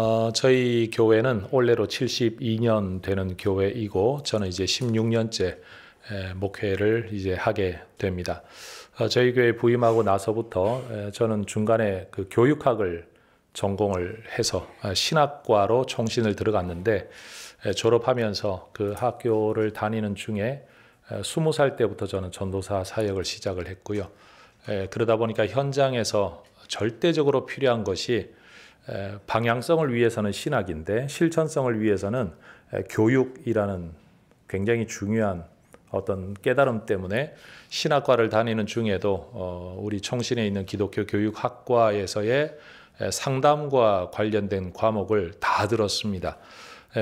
어, 저희 교회는 올해로 72년 되는 교회이고 저는 이제 16년째 목회를 이제 하게 됩니다. 어, 저희 교회 부임하고 나서부터 저는 중간에 그 교육학을 전공을 해서 아, 신학과로 총신을 들어갔는데 졸업하면서 그 학교를 다니는 중에 20살 때부터 저는 전도사 사역을 시작을 했고요. 그러다 보니까 현장에서 절대적으로 필요한 것이 방향성을 위해서는 신학인데 실천성을 위해서는 교육이라는 굉장히 중요한 어떤 깨달음 때문에 신학과를 다니는 중에도 어, 우리 청신에 있는 기독교 교육학과에서의 상담과 관련된 과목을 다 들었습니다.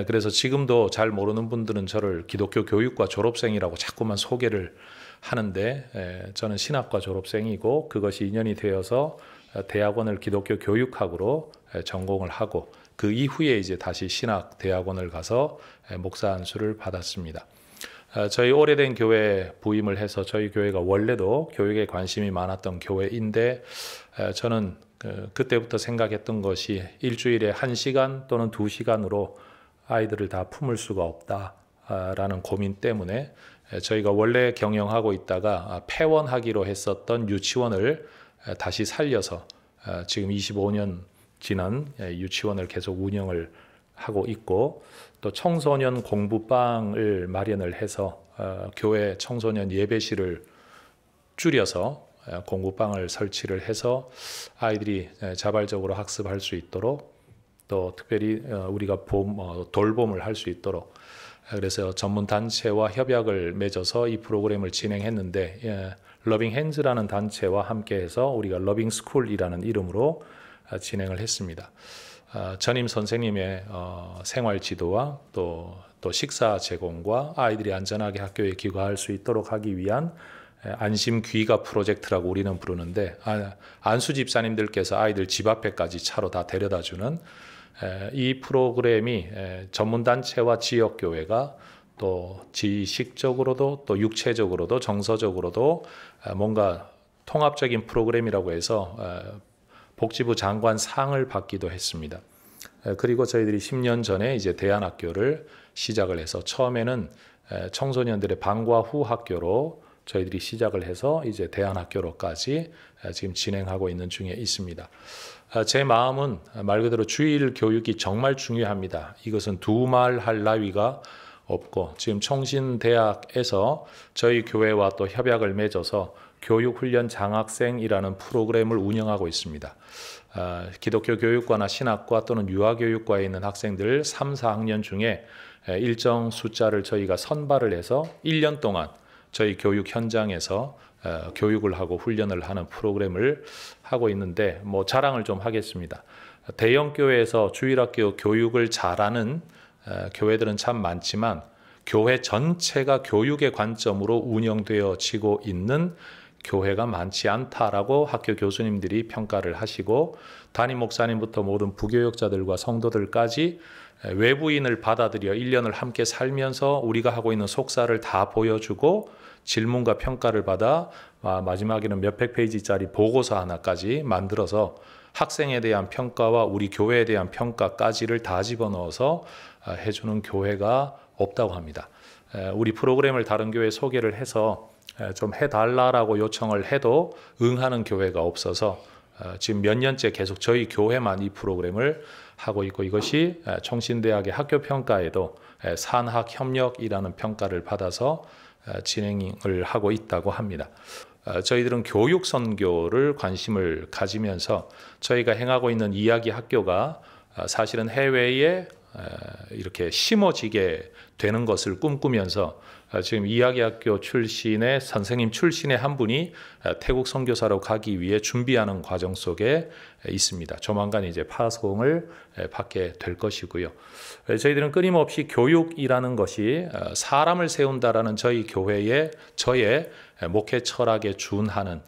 그래서 지금도 잘 모르는 분들은 저를 기독교 교육과 졸업생이라고 자꾸만 소개를 하는데 저는 신학과 졸업생이고 그것이 인연이 되어서 대학원을 기독교 교육학으로 전공을 하고 그 이후에 이제 다시 신학 대학원을 가서 목사 안수를 받았습니다. 어, 저희 오래된 교회 부임을 해서 저희 교회가 원래도 교육에 관심이 많았던 교회인데 저는 그 그때부터 생각했던 것이 일주일에 1시간 또는 2시간으로 아이들을 다 품을 수가 없다라는 아, 고민 때문에 저희가 원래 경영하고 있다가 아, 폐원하기로 했었던 유치원을 다시 살려서 어, 지금 25년 지난 예, 유치원을 계속 운영을 하고 있고 또 청소년 공부방을 마련을 해서 어, 교회 청소년 예배실을 줄여서 어, 공부방을 설치를 해서 아이들이 예, 자발적으로 학습할 수 있도록 또 특별히 어, 우리가 봄, 돌봄을 할 수 있도록 그래서 전문 단체와 협약을 맺어서 이 프로그램을 진행했는데 러빙 예, 핸즈라는 단체와 함께해서 우리가 러빙 스쿨이라는 이름으로 아, 진행을 했습니다. 아, 전임 선생님의 어, 생활 지도와 또, 또 식사 제공과 아이들이 안전하게 학교에 귀가할 수 있도록 하기 위한 안심 귀가 프로젝트라고 우리는 부르는데 아, 안수 집사님들께서 아이들 집 앞에까지 차로 다 데려다주는 이 프로그램이 전문단체와 지역교회가 또 지식적으로도 또 육체적으로도 정서적으로도 뭔가 통합적인 프로그램이라고 해서 복지부 장관 상을 받기도 했습니다. 그리고 저희들이 10년 전에 이제 대안학교를 시작을 해서 처음에는 청소년들의 방과 후 학교로 저희들이 시작을 해서 이제 대안학교로까지 지금 진행하고 있는 중에 있습니다. 제 마음은 말 그대로 주일 교육이 정말 중요합니다. 이것은 두 말 할 나위가 없고 지금 청신대학에서 저희 교회와 또 협약을 맺어서 교육훈련 장학생이라는 프로그램을 운영하고 있습니다. 아, 기독교 교육과나 신학과 또는 유아교육과에 있는 학생들 3, 4학년 중에 일정 숫자를 저희가 선발을 해서 1년 동안 저희 교육 현장에서 어, 교육을 하고 훈련을 하는 프로그램을 하고 있는데 뭐 자랑을 좀 하겠습니다. 대형 교회에서 주일학교 교육을 잘하는 교회들은 참 많지만 교회 전체가 교육의 관점으로 운영되어지고 있는 교회가 많지 않다라고 학교 교수님들이 평가를 하시고 담임 목사님부터 모든 부교역자들과 성도들까지 외부인을 받아들여 1년을 함께 살면서 우리가 하고 있는 속사를 다 보여주고 질문과 평가를 받아 마지막에는 몇백 페이지짜리 보고서 하나까지 만들어서 학생에 대한 평가와 우리 교회에 대한 평가까지를 다 집어넣어서 아, 해주는 교회가 없다고 합니다. 우리 프로그램을 다른 교회 에 소개를 해서 좀 해달라라고 요청을 해도 응하는 교회가 없어서 어, 지금 몇 년째 계속 저희 교회만 이 프로그램을 하고 있고 이것이 청신대학의 학교 평가에도 산학 협력이라는 평가를 받아서 진행을 하고 있다고 합니다. 어, 저희들은 교육 선교를 관심을 가지면서 저희가 행하고 있는 이야기 학교가 어, 사실은 해외의 이렇게 심어지게 되는 것을 꿈꾸면서 아, 지금 이야기학교 출신의 선생님 출신의 한 분이 태국 선교사로 가기 위해 준비하는 과정 속에 있습니다. 조만간 이제 파송을 받게 될 것이고요. 저희들은 끊임없이 교육이라는 것이 어, 사람을 세운다라는 저희 교회의 저의 목회 철학에 준하는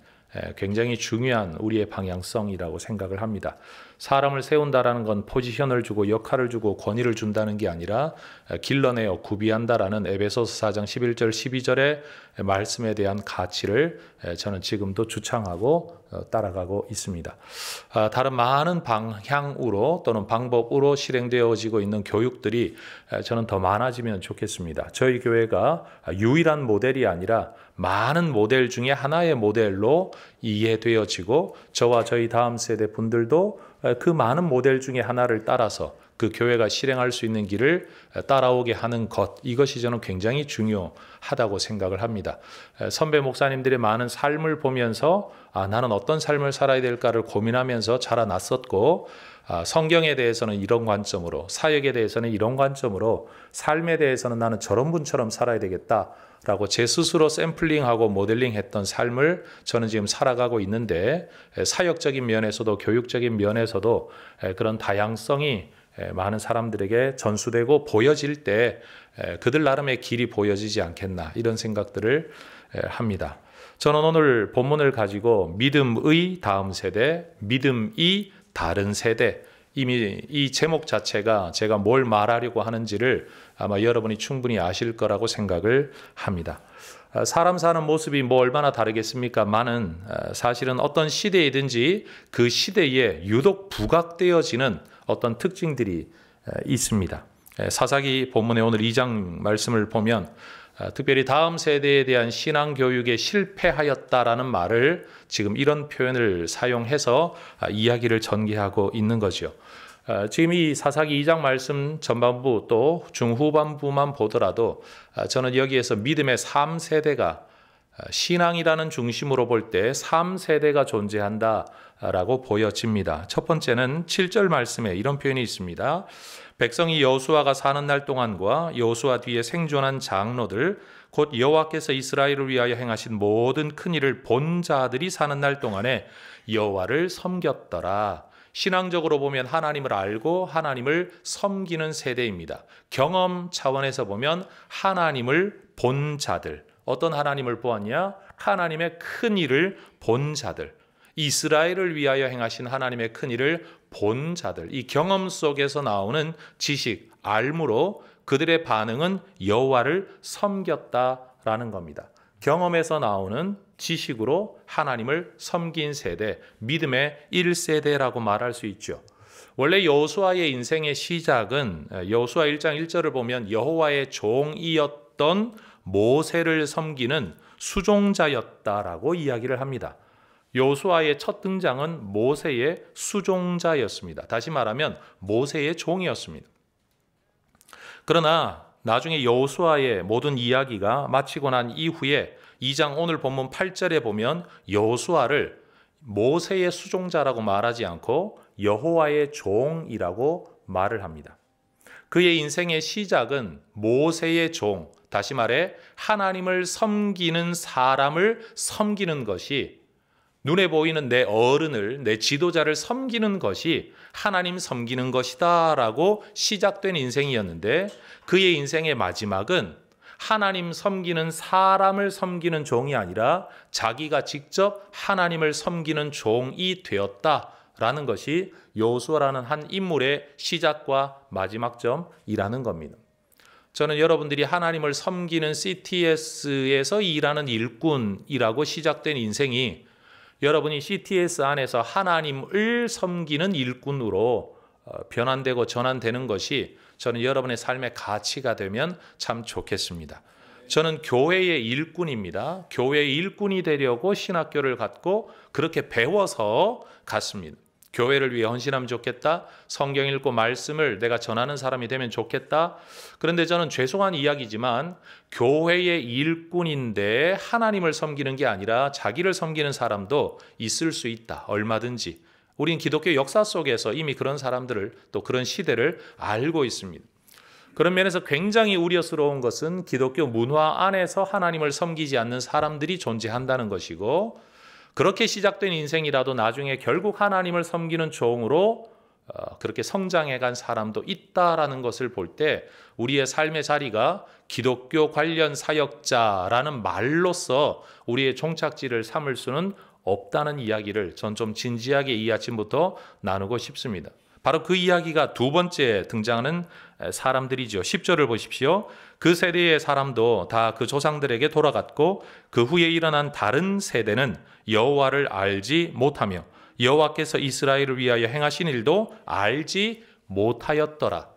굉장히 중요한 우리의 방향성이라고 생각을 합니다. 사람을 세운다라는 건 포지션을 주고 역할을 주고 권위를 준다는 게 아니라 길러내어 구비한다라는 에베소서 4장 11절 12절의 말씀에 대한 가치를 저는 지금도 주창하고 어, 따라가고 있습니다. 아, 다른 많은 방향으로 또는 방법으로 실행되어지고 있는 교육들이 저는 더 많아지면 좋겠습니다. 저희 교회가 유일한 모델이 아니라 많은 모델 중에 하나의 모델로 이해되어지고 저와 저희 다음 세대 분들도 그 많은 모델 중에 하나를 따라서 그 교회가 실행할 수 있는 길을 따라오게 하는 것 이것이 저는 굉장히 중요하다고 생각을 합니다. 선배 목사님들의 많은 삶을 보면서 아, 나는 어떤 삶을 살아야 될까를 고민하면서 자라났었고 아, 성경에 대해서는 이런 관점으로 사역에 대해서는 이런 관점으로 삶에 대해서는 나는 저런 분처럼 살아야 되겠다. 라고 제 스스로 샘플링하고 모델링 했던 삶을 저는 지금 살아가고 있는데 사역적인 면에서도 교육적인 면에서도 그런 다양성이 많은 사람들에게 전수되고 보여질 때 그들 나름의 길이 보여지지 않겠나 이런 생각들을 합니다. 저는 오늘 본문을 가지고 믿음의 다음 세대, 믿음이 다른 세대 이미 이 제목 자체가 제가 뭘 말하려고 하는지를 아마 여러분이 충분히 아실 거라고 생각을 합니다. 아, 사람 사는 모습이 뭐 얼마나 다르겠습니까? 많은 아, 사실은 어떤 시대이든지 그 시대에 유독 부각되어지는 어떤 특징들이 아, 있습니다. 예, 사사기 본문의 오늘 2장 말씀을 보면 특별히 다음 세대에 대한 신앙 교육에 실패하였다라는 말을 지금 이런 표현을 사용해서 이야기를 전개하고 있는 거죠. 어, 지금 이 사사기 2장 말씀 전반부 또 중후반부만 보더라도 어, 저는 여기에서 믿음의 3세대가 어, 신앙이라는 중심으로 볼 때 3세대가 존재한다라고 보여집니다. 첫 번째는 7절 말씀에 이런 표현이 있습니다. 백성이 여수아가 사는 날 동안과 여수아 뒤에 생존한 장로들 곧 여호와께서 이스라엘을 위하여 행하신 모든 큰 일을 본 자들이 사는 날 동안에 여호와를 섬겼더라. 신앙적으로 보면 하나님을 알고 하나님을 섬기는 세대입니다. 경험 차원에서 보면 하나님을 본 자들. 어떤 하나님을 보았냐? 하나님의 큰 일을 본 자들. 이스라엘을 위하여 행하신 하나님의 큰 일을 본 자들. 이 경험 속에서 나오는 지식, 알므로 그들의 반응은 여호와를 섬겼다라는 겁니다. 경험에서 나오는 지식으로 하나님을 섬긴 세대, 믿음의 1세대라고 말할 수 있죠. 원래 여호수아의 인생의 시작은 여호수아 1장 1절을 보면 여호와의 종이었던 모세를 섬기는 수종자였다라고 이야기를 합니다. 여호수아의 첫 등장은 모세의 수종자였습니다. 다시 말하면 모세의 종이었습니다. 그러나 나중에 여호수아의 모든 이야기가 마치고 난 이후에 2장 오늘 본문 8절에 보면 여호수아를 모세의 수종자라고 말하지 않고 여호와의 종이라고 말을 합니다. 그의 인생의 시작은 모세의 종, 다시 말해 하나님을 섬기는 사람을 섬기는 것이 눈에 보이는 내 어른을, 내 지도자를 섬기는 것이 하나님 섬기는 것이다 라고 시작된 인생이었는데 그의 인생의 마지막은 하나님 섬기는 사람을 섬기는 종이 아니라 자기가 직접 하나님을 섬기는 종이 되었다 라는 것이 요수아라는 한 인물의 시작과 마지막 점이라는 겁니다. 저는 여러분들이 하나님을 섬기는 CTS에서 일하는 일꾼이라고 시작된 인생이 여러분이 CTS 안에서 하나님을 섬기는 일꾼으로 어, 변환되고 전환되는 것이 저는 여러분의 삶의 가치가 되면 참 좋겠습니다. 저는 교회의 일꾼입니다. 교회의 일꾼이 되려고 신학교를 갔고 그렇게 배워서 갔습니다. 교회를 위해 헌신하면 좋겠다. 성경 읽고 말씀을 내가 전하는 사람이 되면 좋겠다. 그런데 저는 죄송한 이야기지만 교회의 일꾼인데 하나님을 섬기는 게 아니라 자기를 섬기는 사람도 있을 수 있다. 얼마든지. 우린 기독교 역사 속에서 이미 그런 사람들을 또 그런 시대를 알고 있습니다. 그런 면에서 굉장히 우려스러운 것은 기독교 문화 안에서 하나님을 섬기지 않는 사람들이 존재한다는 것이고 그렇게 시작된 인생이라도 나중에 결국 하나님을 섬기는 종으로 어, 그렇게 성장해간 사람도 있다라는 것을 볼 때 우리의 삶의 자리가 기독교 관련 사역자라는 말로서 우리의 종착지를 삼을 수는 없다는 이야기를 전 좀 진지하게 이 아침부터 나누고 싶습니다. 바로 그 이야기가 두 번째 등장하는 사람들이죠. 10절을 보십시오. 그 세대의 사람도 다 그 조상들에게 돌아갔고 그 후에 일어난 다른 세대는 여호와를 알지 못하며 여호와께서 이스라엘을 위하여 행하신 일도 알지 못하였더라.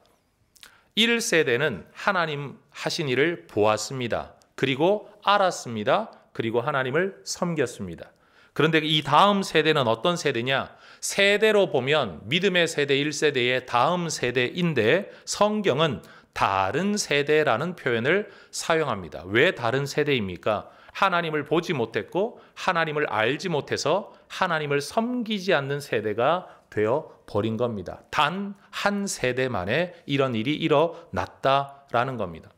1세대는 하나님 하신 일을 보았습니다. 그리고 알았습니다. 그리고 하나님을 섬겼습니다. 그런데 이 다음 세대는 어떤 세대냐? 세대로 보면 믿음의 세대 1세대의 다음 세대인데 성경은 다른 세대라는 표현을 사용합니다. 왜 다른 세대입니까? 하나님을 보지 못했고 하나님을 알지 못해서 하나님을 섬기지 않는 세대가 되어 버린 겁니다. 단 한 세대만에 이런 일이 일어났다라는 겁니다.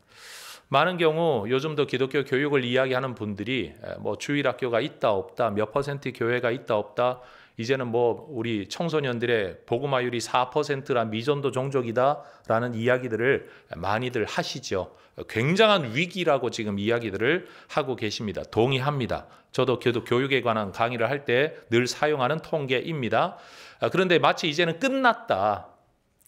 많은 경우 요즘도 기독교 교육을 이야기하는 분들이 뭐 주일학교가 있다 없다 몇 퍼센트 교회가 있다 없다 이제는 뭐 우리 청소년들의 복음화율이 4%라 미전도 종족이다라는 이야기들을 많이들 하시죠. 굉장한 위기라고 지금 이야기들을 하고 계십니다. 동의합니다. 저도 교육에 관한 강의를 할 때 늘 사용하는 통계입니다. 아, 그런데 마치 이제는 끝났다.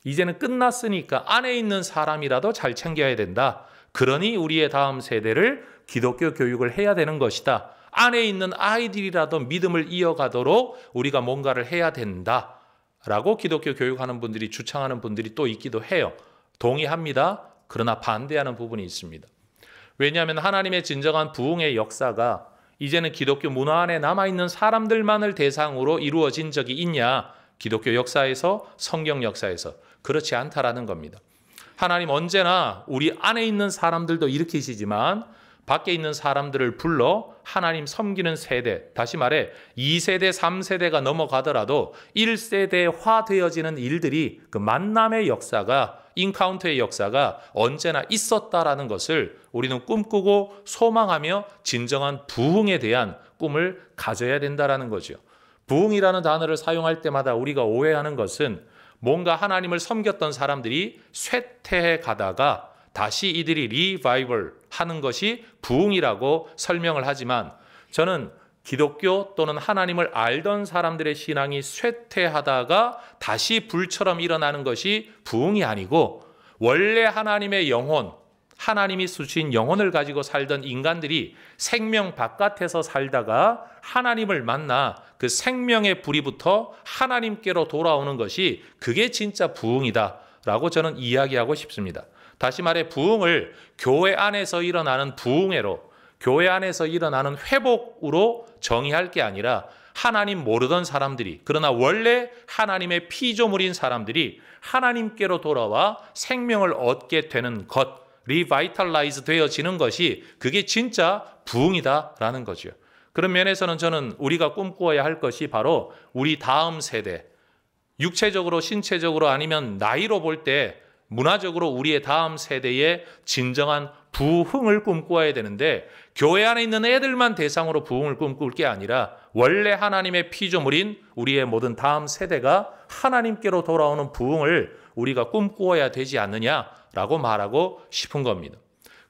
이제는 끝났으니까 안에 있는 사람이라도 잘 챙겨야 된다. 그러니 우리의 다음 세대를 기독교 교육을 해야 되는 것이다. 안에 있는 아이들이라도 믿음을 이어가도록 우리가 뭔가를 해야 된다. 라고 기독교 교육하는 분들이 주창하는 분들이 또 있기도 해요. 동의합니다. 그러나 반대하는 부분이 있습니다. 왜냐하면 하나님의 진정한 부흥의 역사가 이제는 기독교 문화 안에 남아있는 사람들만을 대상으로 이루어진 적이 있냐? 기독교 역사에서 성경 역사에서 그렇지 않다라는 겁니다. 하나님 언제나 우리 안에 있는 사람들도 일으키시지만 밖에 있는 사람들을 불러 하나님 섬기는 세대, 다시 말해 2세대, 3세대가 넘어가더라도 1세대화 되어지는 일들이 그 만남의 역사가 인카운트의 역사가 언제나 있었다라는 것을 우리는 꿈꾸고 소망하며 진정한 부흥에 대한 꿈을 가져야 된다라는 거죠. 부흥이라는 단어를 사용할 때마다 우리가 오해하는 것은 뭔가 하나님을 섬겼던 사람들이 쇠퇴해 가다가 다시 이들이 리바이벌 하는 것이 부흥이라고 설명을 하지만 저는 기독교 또는 하나님을 알던 사람들의 신앙이 쇠퇴하다가 다시 불처럼 일어나는 것이 부흥이 아니고 원래 하나님의 영혼 하나님이 수신 영혼을 가지고 살던 인간들이 생명 바깥에서 살다가 하나님을 만나 그 생명의 불이부터 하나님께로 돌아오는 것이 그게 진짜 부흥이다라고 저는 이야기하고 싶습니다. 다시 말해 부흥을 교회 안에서 일어나는 부흥회로 교회 안에서 일어나는 회복으로 정의할 게 아니라 하나님 모르던 사람들이 그러나 원래 하나님의 피조물인 사람들이 하나님께로 돌아와 생명을 얻게 되는 것 리바이탈라이즈 되어지는 것이 그게 진짜 부흥이다라는 거죠. 그런 면에서는 저는 우리가 꿈꾸어야 할 것이 바로 우리 다음 세대, 육체적으로, 신체적으로 아니면 나이로 볼 때 문화적으로 우리의 다음 세대의 진정한 부흥을 꿈꾸어야 되는데 교회 안에 있는 애들만 대상으로 부흥을 꿈꿀 게 아니라 원래 하나님의 피조물인 우리의 모든 다음 세대가 하나님께로 돌아오는 부흥을 우리가 꿈꾸어야 되지 않느냐 라고 말하고 싶은 겁니다.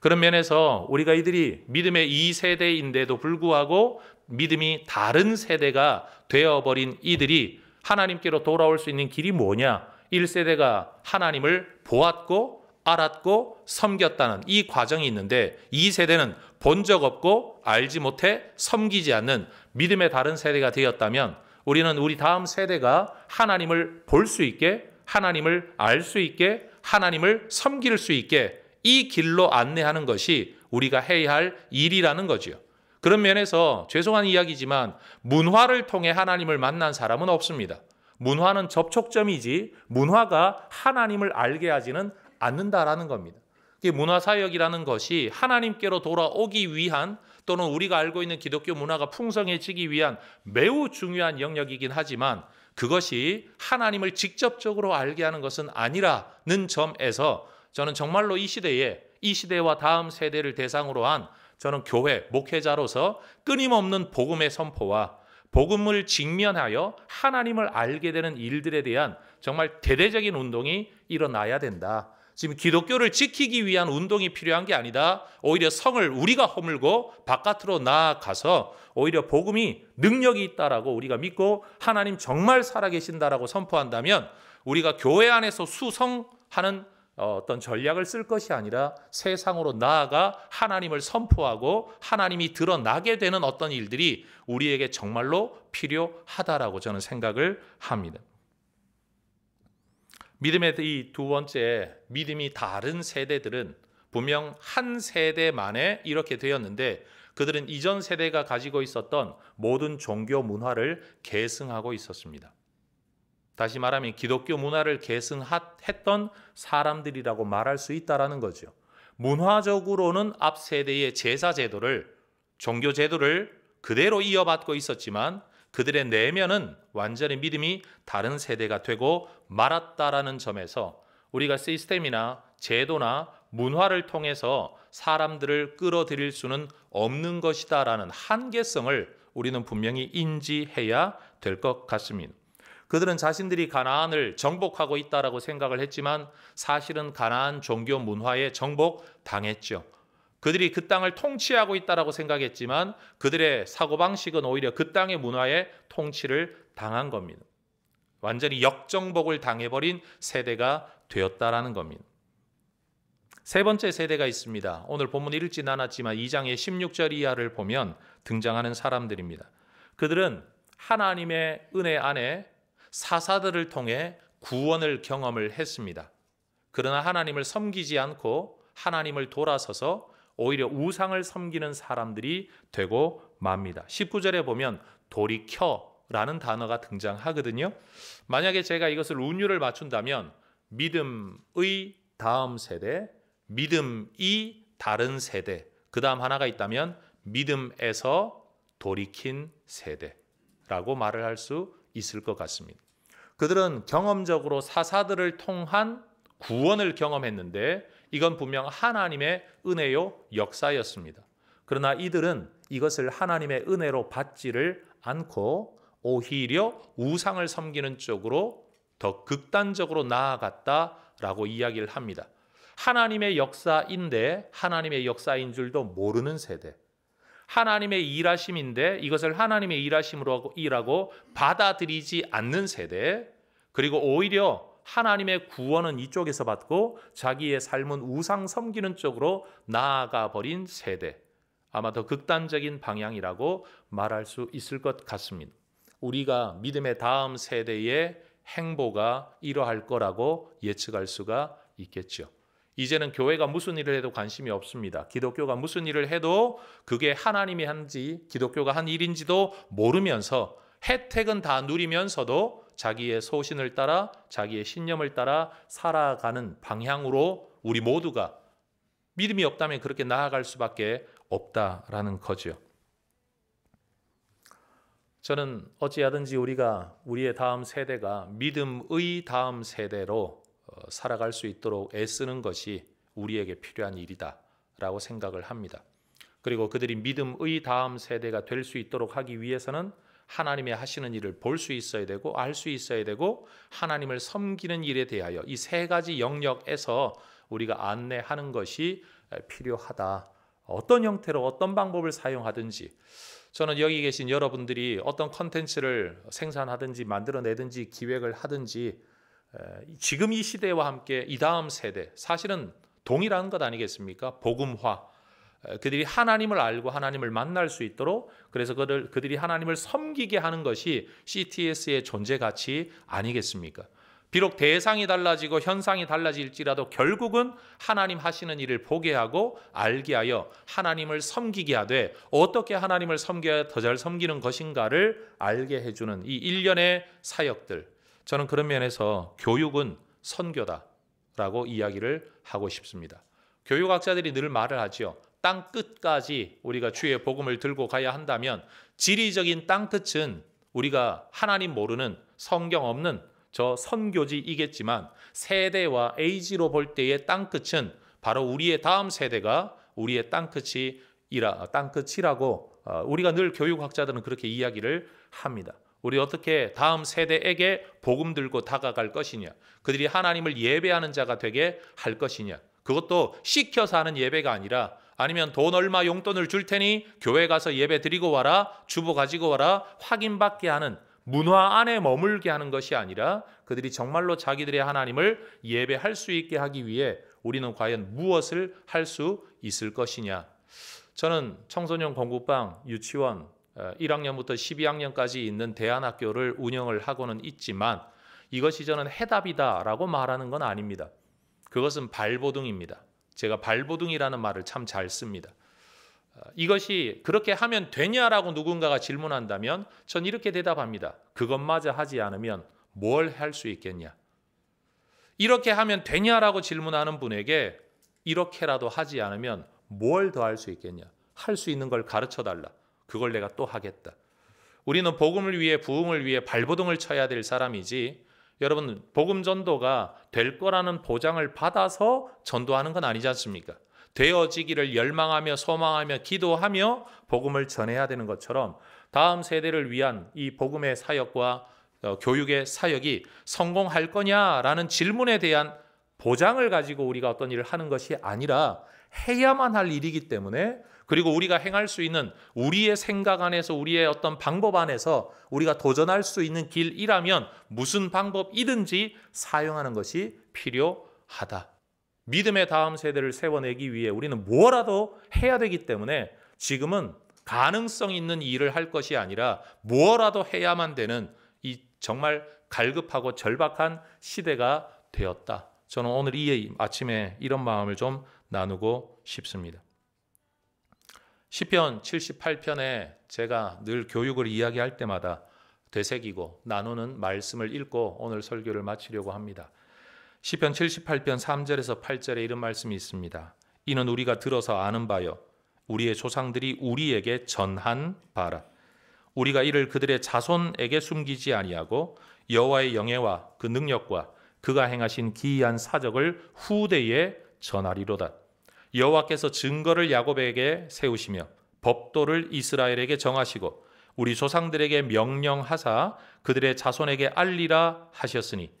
그런 면에서 우리가 이들이 믿음의 이 세대인데도 불구하고 믿음이 다른 세대가 되어버린 이들이 하나님께로 돌아올 수 있는 길이 뭐냐? 1세대가 하나님을 보았고 알았고 섬겼다는 이 과정이 있는데 이 세대는 본 적 없고 알지 못해 섬기지 않는 믿음의 다른 세대가 되었다면 우리는 우리 다음 세대가 하나님을 볼 수 있게 하나님을 알 수 있게 하나님을 섬길 수 있게 이 길로 안내하는 것이 우리가 해야 할 일이라는 거지요. 그런 면에서 죄송한 이야기지만 문화를 통해 하나님을 만난 사람은 없습니다. 문화는 접촉점이지 문화가 하나님을 알게 하지는 않는다라는 겁니다. 문화 사역이라는 것이 하나님께로 돌아오기 위한 또는 우리가 알고 있는 기독교 문화가 풍성해지기 위한 매우 중요한 영역이긴 하지만 그것이 하나님을 직접적으로 알게 하는 것은 아니라는 점에서 저는 정말로 이 시대에 이 시대와 다음 세대를 대상으로 한 저는 교회 목회자로서 끊임없는 복음의 선포와 복음을 직면하여 하나님을 알게 되는 일들에 대한 정말 대대적인 운동이 일어나야 된다. 지금 기독교를 지키기 위한 운동이 필요한 게 아니다. 오히려 성을 우리가 허물고 바깥으로 나아가서 오히려 복음이 능력이 있다라고 우리가 믿고 하나님 정말 살아계신다라고 선포한다면 우리가 교회 안에서 수성하는 어, 어떤 전략을 쓸 것이 아니라 세상으로 나아가 하나님을 선포하고 하나님이 드러나게 되는 어떤 일들이 우리에게 정말로 필요하다라고 저는 생각을 합니다. 믿음의 이 두 번째 믿음이 다른 세대들은 분명 한 세대만에 이렇게 되었는데 그들은 이전 세대가 가지고 있었던 모든 종교 문화를 계승하고 있었습니다. 다시 말하면 기독교 문화를 계승했던 사람들이라고 말할 수 있다라는 거죠. 문화적으로는 앞 세대의 제사 제도를 종교 제도를 그대로 이어받고 있었지만 그들의 내면은 완전히 믿음이 다른 세대가 되고 말았다라는 점에서 우리가 시스템이나 제도나 문화를 통해서 사람들을 끌어들일 수는 없는 것이다라는 한계성을 우리는 분명히 인지해야 될 것 같습니다. 그들은 자신들이 가나안을 정복하고 있다라고 생각을 했지만 사실은 가나안 종교 문화에 정복 당했죠. 그들이 그 땅을 통치하고 있다라고 생각했지만 그들의 사고방식은 오히려 그 땅의 문화에 통치를 당한 겁니다. 완전히 역정복을 당해버린 세대가 되었다라는 겁니다. 세 번째 세대가 있습니다. 오늘 본문 읽진 않았지만 2장의 16절 이하를 보면 등장하는 사람들입니다. 그들은 하나님의 은혜 안에 사사들을 통해 구원을 경험을 했습니다. 그러나 하나님을 섬기지 않고 하나님을 돌아서서 오히려 우상을 섬기는 사람들이 되고 맙니다. 19절에 보면 돌이켜라는 단어가 등장하거든요. 만약에 제가 이것을 운율을 맞춘다면 믿음의 다음 세대, 믿음이 다른 세대, 그 다음 하나가 있다면 믿음에서 돌이킨 세대라고 말을 할 수 있을 것 같습니다. 그들은 경험적으로 사사들을 통한 구원을 경험했는데 이건 분명 하나님의 은혜요 역사였습니다. 그러나 이들은 이것을 하나님의 은혜로 받지를 않고 오히려 우상을 섬기는 쪽으로 더 극단적으로 나아갔다라고 이야기를 합니다. 하나님의 역사인데 하나님의 역사인 줄도 모르는 세대. 하나님의 일하심인데 이것을 하나님의 일하심으로 일하고 받아들이지 않는 세대. 그리고 오히려 하나님의 구원은 이쪽에서 받고 자기의 삶은 우상 섬기는 쪽으로 나아가 버린 세대. 아마 더 극단적인 방향이라고 말할 수 있을 것 같습니다. 우리가 믿음의 다음 세대의 행보가 이러할 거라고 예측할 수가 있겠죠. 이제는 교회가 무슨 일을 해도 관심이 없습니다. 기독교가 무슨 일을 해도 그게 하나님이 한지 기독교가 한 일인지도 모르면서 혜택은 다 누리면서도 자기의 소신을 따라 자기의 신념을 따라 살아가는 방향으로 우리 모두가 믿음이 없다면 그렇게 나아갈 수밖에 없다라는 거죠 저는 어찌하든지 우리가 우리의 다음 세대가 믿음의 다음 세대로 어, 살아갈 수 있도록 애쓰는 것이 우리에게 필요한 일이다라고 생각을 합니다. 그리고 그들이 믿음의 다음 세대가 될 수 있도록 하기 위해서는 하나님의 하시는 일을 볼 수 있어야 되고 알 수 있어야 되고 하나님을 섬기는 일에 대하여 이 세 가지 영역에서 우리가 안내하는 것이 필요하다. 어떤 형태로 어떤 방법을 사용하든지 저는 여기 계신 여러분들이 어떤 컨텐츠를 생산하든지 만들어내든지 기획을 하든지 지금 이 시대와 함께 이 다음 세대 사실은 동일한 것 아니겠습니까? 복음화 어, 그들이 하나님을 알고 하나님을 만날 수 있도록 그래서 그들, 그들이 하나님을 섬기게 하는 것이 CTS의 존재 가치 아니겠습니까? 비록 대상이 달라지고 현상이 달라질지라도 결국은 하나님 하시는 일을 보게 하고 알게 하여 하나님을 섬기게 하되 어떻게 하나님을 섬겨야 더잘 섬기는 것인가를 알게 해주는 이 일련의 사역들. 저는 그런 면에서 교육은 선교다라고 이야기를 하고 싶습니다. 교육학자들이 늘 말을 하지요. 땅 끝까지 우리가 주의 복음을 들고 가야 한다면 지리적인 땅 끝은 우리가 하나님 모르는 성경 없는 저 선교지이겠지만 세대와 에이지로 볼 때의 땅 끝은 바로 우리의 다음 세대가 우리의 땅 끝이라 땅 끝이라고 어, 우리가 늘 교육학자들은 그렇게 이야기를 합니다. 우리 어떻게 다음 세대에게 복음 들고 다가갈 것이냐? 그들이 하나님을 예배하는 자가 되게 할 것이냐? 그것도 시켜서 하는 예배가 아니라 아니면 돈 얼마 용돈을 줄 테니 교회 가서 예배 드리고 와라, 주보 가지고 와라, 확인받게 하는 문화 안에 머물게 하는 것이 아니라 그들이 정말로 자기들의 하나님을 예배할 수 있게 하기 위해 우리는 과연 무엇을 할 수 있을 것이냐. 저는 청소년 공부방, 유치원, 1학년부터 어, 12학년까지 있는 대안학교를 운영을 하고는 있지만 이것이 저는 해답이다라고 말하는 건 아닙니다. 그것은 발보둥입니다 제가 발버둥이라는 말을 참 잘 씁니다. 아, 이것이 그렇게 하면 되냐라고 누군가가 질문한다면 전 이렇게 대답합니다. 그것마저 하지 않으면 뭘 할 수 있겠냐? 이렇게 하면 되냐라고 질문하는 분에게 이렇게라도 하지 않으면 뭘 더 할 수 있겠냐? 할 수 있는 걸 가르쳐 달라. 그걸 내가 또 하겠다. 우리는 복음을 위해 부흥을 위해 발버둥을 쳐야 될 사람이지 여러분 복음 전도가 될 거라는 보장을 받아서 전도하는 건 아니지 않습니까? 되어지기를 열망하며 소망하며 기도하며 복음을 전해야 되는 것처럼 다음 세대를 위한 이 복음의 사역과 어, 교육의 사역이 성공할 거냐라는 질문에 대한 보장을 가지고 우리가 어떤 일을 하는 것이 아니라 해야만 할 일이기 때문에 그리고 우리가 행할 수 있는 우리의 생각 안에서 우리의 어떤 방법 안에서 우리가 도전할 수 있는 길이라면 무슨 방법이든지 사용하는 것이 필요하다. 믿음의 다음 세대를 세워내기 위해 우리는 뭐라도 해야 되기 때문에 지금은 가능성 있는 일을 할 것이 아니라 뭐라도 해야만 되는 이 정말 갈급하고 절박한 시대가 되었다. 저는 오늘 이 아침에 이런 마음을 좀 나누고 싶습니다. 시편 78편에 제가 늘 교육을 이야기할 때마다 되새기고 나누는 말씀을 읽고 오늘 설교를 마치려고 합니다. 시편 78편 3절에서 8절에 이런 말씀이 있습니다. 이는 우리가 들어서 아는 바요 우리의 조상들이 우리에게 전한 바라 우리가 이를 그들의 자손에게 숨기지 아니하고 여호와의 영예와 그 능력과 그가 행하신 기이한 사적을 후대에 전하리로다. 여호와께서 증거를 야곱에게 세우시며 법도를 이스라엘에게 정하시고 우리 조상들에게 명령하사 그들의 자손에게 알리라 하셨으니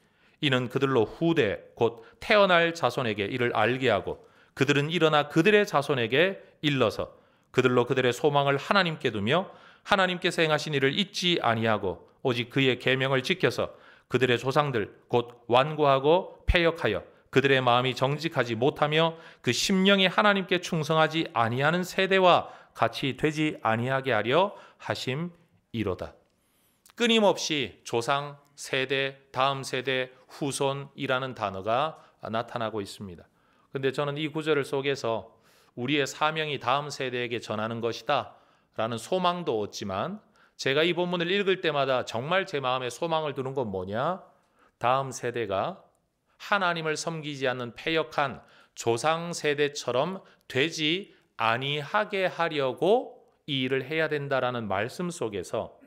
이는 그들로 후대 곧 태어날 자손에게 이를 알게 하고 그들은 일어나 그들의 자손에게 일러서 그들로 그들의 소망을 하나님께 두며 하나님께서 행하신 일을 잊지 아니하고 오직 그의 계명을 지켜서 그들의 조상들 곧 완고하고 패역하여 그들의 마음이 정직하지 못하며 그 심령이 하나님께 충성하지 아니하는 세대와 같이 되지 아니하게 하려 하심이로다. 끊임없이 조상, 세대, 다음 세대, 후손이라는 단어가 나타나고 있습니다. 근데 저는 이 구절 을 속에서 우리의 사명이 다음 세대에게 전하는 것이다 라는 소망도 얻지만 제가 이 본문을 읽을 때마다 정말 제 마음에 소망을 두는 건 뭐냐? 다음 세대가 하나님을 섬기지 않는 패역한 조상 세대처럼 되지 아니하게 하려고 이 일을 해야 된다라는 말씀 속에서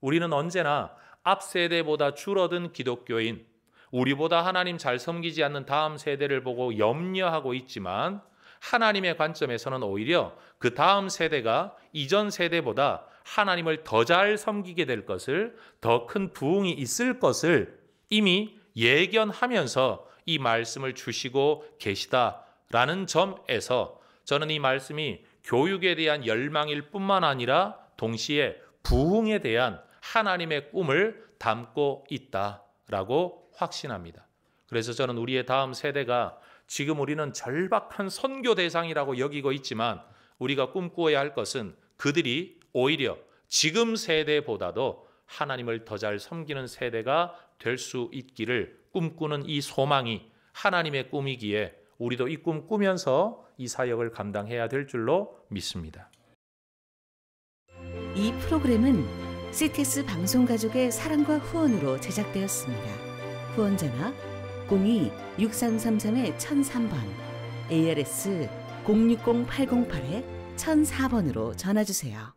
우리는 언제나 앞 세대보다 줄어든 기독교인 우리보다 하나님 잘 섬기지 않는 다음 세대를 보고 염려하고 있지만 하나님의 관점에서는 오히려 그 다음 세대가 이전 세대보다 하나님을 더 잘 섬기게 될 것을 더 큰 부흥이 있을 것을 이미 예견하면서 이 말씀을 주시고 계시다라는 점에서 저는 이 말씀이 교육에 대한 열망일 뿐만 아니라 동시에 부흥에 대한 하나님의 꿈을 담고 있다라고 확신합니다. 그래서 저는 우리의 다음 세대가 지금 우리는 절박한 선교 대상이라고 여기고 있지만 우리가 꿈꾸어야 할 것은 그들이 오히려 지금 세대보다도 하나님을 더 잘 섬기는 세대가 될 수 있기를 꿈꾸는 이 소망이 하나님의 꿈이기에 우리도 이 꿈 꾸면서 이 사역을 감당해야 될 줄로 믿습니다. 이 프로그램은 CTS 방송 가족의 사랑과 후원으로 제작되었습니다. 후원전화 02-6333-1003번 ARS 060808-1004번으로 전화주세요.